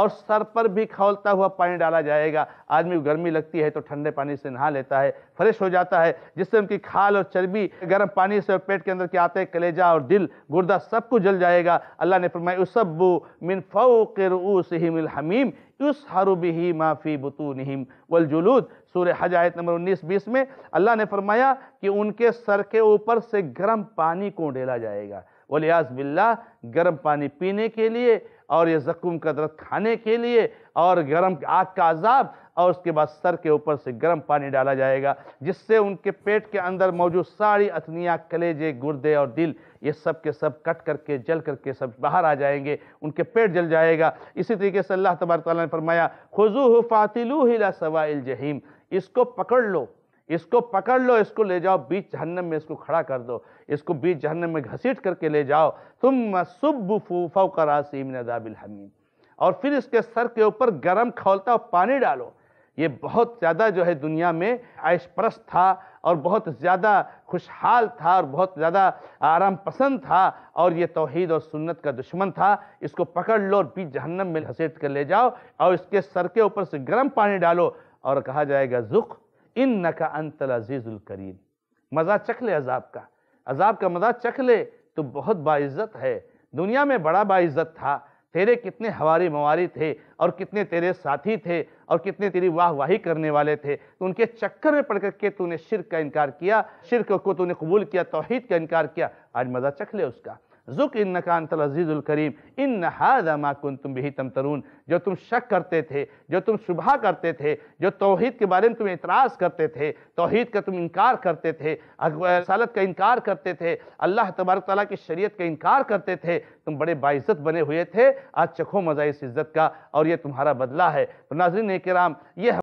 और सर पर भी खौलता हुआ पानी डाला जाएगा आदमी को गर्मी लगती है तो ठंडे पानी से नहा लेता है फ्रेश हो जाता है जिससे उनकी खाल और चर्बी गर्म पानी से और पेट के अंदर के आते कलेजा और दिल गुर्दा सब कुछ जल जाएगा अल्लाह ने फरमाया उसबू मिन फ़ो के रूस हमीम उस हरूबी ही माफ़ी बतू नहीम वलजुलूद सूर हज आयत नंबर उन्नीस बीस में अल्लाह ने फरमाया कि उनके सर के ऊपर से गर्म पानी को डेला जाएगा वलियाज बिल्ला गर्म पानी पीने के लिए और ये जख्म का दर्द खाने के लिए और गर्म आग का अजाब और उसके बाद सर के ऊपर से गर्म पानी डाला जाएगा जिससे उनके पेट के अंदर मौजूद सारी अथनियाँ कलेजे गुर्दे और दिल ये सब के सब कट करके जल करके सब बाहर आ जाएंगे उनके पेट जल जाएगा इसी तरीके से अल्लाह तबारक ने फरमाया खुजू फातिलू हिला सवाइल जहीम इसको पकड़ लो इसको पकड़ लो इसको ले जाओ बीच जहन्नम में इसको खड़ा कर दो इसको बीच जहन्नम में घसीट करके ले जाओ तुम सुब करासीम नदाबिल हमीम और फिर इसके सर के ऊपर गर्म खौलता और पानी डालो ये बहुत ज़्यादा जो है दुनिया में आयशप्रस था और बहुत ज़्यादा खुशहाल था और बहुत ज़्यादा आराम पसंद था और ये तोहद और सुन्नत का दुश्मन था इसको पकड़ लो और बीच जहन्नम में घसीट कर ले जाओ और इसके सर के ऊपर से गर्म पानी डालो और कहा जाएगा जुख इन नका अंतल अजीज़ुल करीम मज़ा चख ले अजाब का अजाब का मज़ा चख ले तो बहुत बाइज़्ज़त है दुनिया में बड़ा बाइज़्ज़त था तेरे कितने हवारी मवारी थे और कितने तेरे साथी थे और कितने तेरी वाह वाही करने वाले थे तो उनके चक्कर में पड़ करके तूने शिरक का इनकार किया शिरक को तूने कबूल किया तोहहीद का इनकार किया आज मज़ा चख ले उसका जुक इन नकानतल अजीज़ुल करीम इन नहादा माकुन तुम भी तम तरून जो तुम शक करते थे जो तुम शुभ करते थे जो तोहहीद के बारे में तुम एतराज़ करते थे तोहहीद का तुम इनकार करते थे सालत का इनकार करते थे अल्लाह तबारक तला की शरीय का इनकार करते थे तुम बड़े बाइज़त बने हुए थे आज चखो मज़ा इस इज़्ज़त का और ये तुम्हारा बदला है तो नाजरन कराम ये